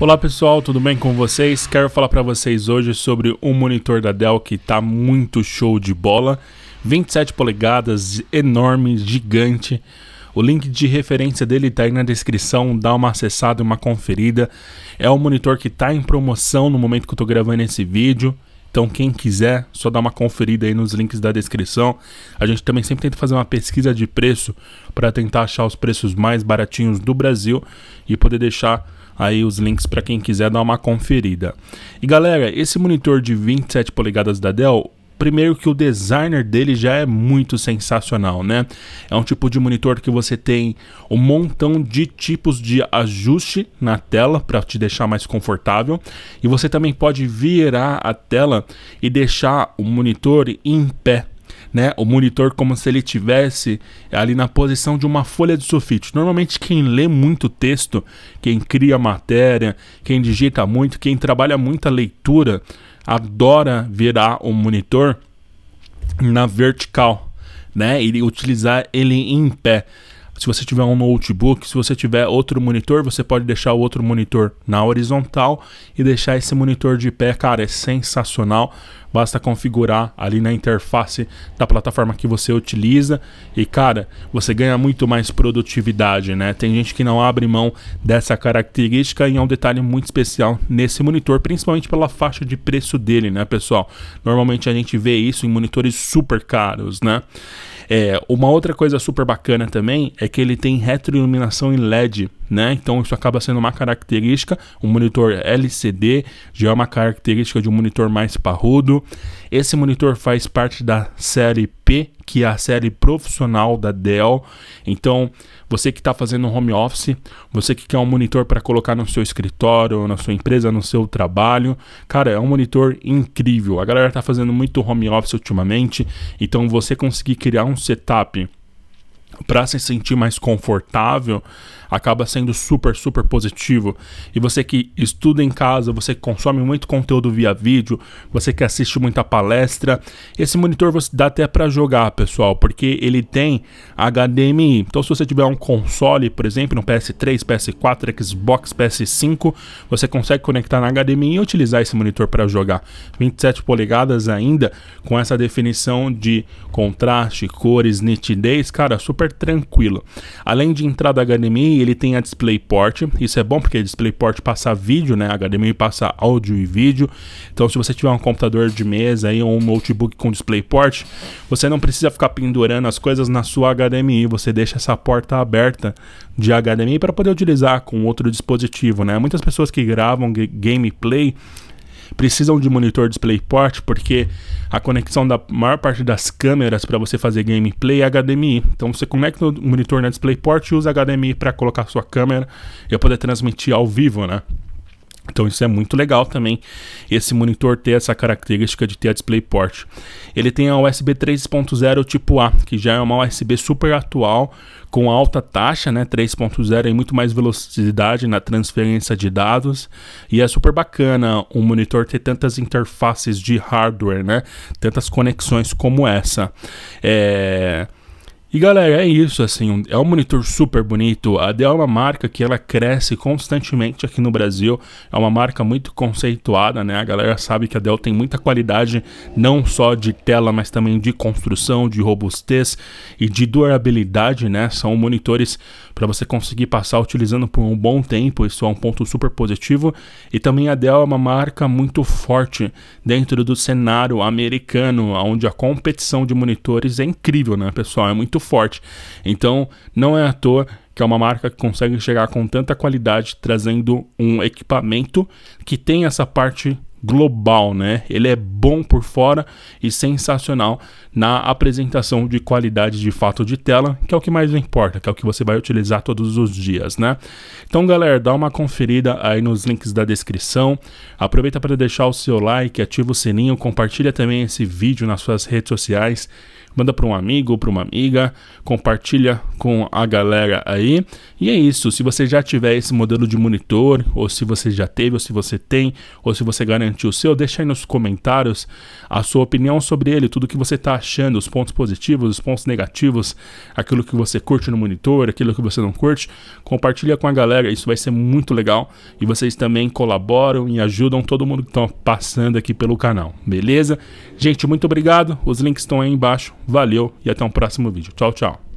Olá pessoal, tudo bem com vocês? Quero falar para vocês hoje sobre um monitor da Dell que está muito show de bola. 27 polegadas, enorme, gigante. O link de referência dele está aí na descrição, dá uma acessada uma conferida. É um monitor que está em promoção no momento que eu estou gravando esse vídeo. Então, quem quiser, só dá uma conferida aí nos links da descrição. A gente também sempre tenta fazer uma pesquisa de preço para tentar achar os preços mais baratinhos do Brasil e poder deixar aí os links para quem quiser dar uma conferida. E galera, esse monitor de 27 polegadas da Dell, primeiro que o designer dele já é muito sensacional, né? É um tipo de monitor que você tem um montão de tipos de ajuste na tela para te deixar mais confortável e você também pode virar a tela e deixar o monitor em pé né, o monitor como se ele tivesse ali na posição de uma folha de sulfite. Normalmente quem lê muito texto, quem cria matéria, quem digita muito, quem trabalha muita leitura, adora virar o monitor na vertical, né, e utilizar ele em pé. Se você tiver um notebook, se você tiver outro monitor, você pode deixar o outro monitor na horizontal e deixar esse monitor de pé, cara, é sensacional. Basta configurar ali na interface da plataforma que você utiliza e, cara, você ganha muito mais produtividade, né? Tem gente que não abre mão dessa característica e é um detalhe muito especial nesse monitor, principalmente pela faixa de preço dele, né, pessoal? Normalmente a gente vê isso em monitores super caros, né? É, uma outra coisa super bacana também é que ele tem retroiluminação em LED né? Então isso acaba sendo uma característica. O monitor LCD já é uma característica de um monitor mais parrudo. Esse monitor faz parte da série P, que é a série profissional da Dell. Então, você que está fazendo home office, você que quer um monitor para colocar no seu escritório, na sua empresa, no seu trabalho, cara, é um monitor incrível. A galera está fazendo muito home office ultimamente, então você conseguir criar um setup para se sentir mais confortável acaba sendo super, super positivo. E você que estuda em casa, você que consome muito conteúdo via vídeo, você que assiste muita palestra, esse monitor você dá até para jogar, pessoal, porque ele tem HDMI. Então, se você tiver um console, por exemplo, um PS3, PS4, Xbox, PS5, você consegue conectar na HDMI e utilizar esse monitor para jogar. 27 polegadas ainda, com essa definição de contraste, cores, nitidez, cara, super tranquilo. Além de entrada HDMI, ele tem a DisplayPort. Isso é bom porque a DisplayPort passa vídeo, né? A HDMI passa áudio e vídeo. Então, se você tiver um computador de mesa aí, ou um notebook com DisplayPort, você não precisa ficar pendurando as coisas na sua HDMI. Você deixa essa porta aberta de HDMI para poder utilizar com outro dispositivo, né? Muitas pessoas que gravam gameplay precisam de monitor DisplayPort porque a conexão da maior parte das câmeras para você fazer gameplay é HDMI. Então você conecta o monitor na né, DisplayPort e usa HDMI para colocar sua câmera e poder transmitir ao vivo, né? Então isso é muito legal também, esse monitor ter essa característica de ter a DisplayPort. Ele tem a USB 3.0 tipo A, que já é uma USB super atual, com alta taxa, né, 3.0 e muito mais velocidade na transferência de dados. E é super bacana o um monitor ter tantas interfaces de hardware, né, tantas conexões como essa. É... E galera, é isso assim, é um monitor super bonito, a Dell é uma marca que ela cresce constantemente aqui no Brasil, é uma marca muito conceituada, né? A galera sabe que a Dell tem muita qualidade, não só de tela, mas também de construção, de robustez e de durabilidade, né? São monitores para você conseguir passar utilizando por um bom tempo, isso é um ponto super positivo. E também a Dell é uma marca muito forte dentro do cenário americano, onde a competição de monitores é incrível, né, pessoal? É muito muito forte. Então, não é à toa que é uma marca que consegue chegar com tanta qualidade, trazendo um equipamento que tem essa parte global, né? Ele é bom por fora e sensacional na apresentação de qualidade de fato de tela, que é o que mais importa, que é o que você vai utilizar todos os dias, né? Então, galera, dá uma conferida aí nos links da descrição. Aproveita para deixar o seu like, ativa o sininho, compartilha também esse vídeo nas suas redes sociais, manda para um amigo, para uma amiga, compartilha com a galera aí. E é isso. Se você já tiver esse modelo de monitor, ou se você já teve, ou se você tem, ou se você garante o seu, deixa aí nos comentários a sua opinião sobre ele, tudo que você está achando, os pontos positivos, os pontos negativos, aquilo que você curte no monitor, aquilo que você não curte. Compartilha com a galera, isso vai ser muito legal e vocês também colaboram e ajudam todo mundo que está passando aqui pelo canal, beleza? Gente, muito obrigado, os links estão aí embaixo, valeu e até um próximo vídeo. Tchau, tchau.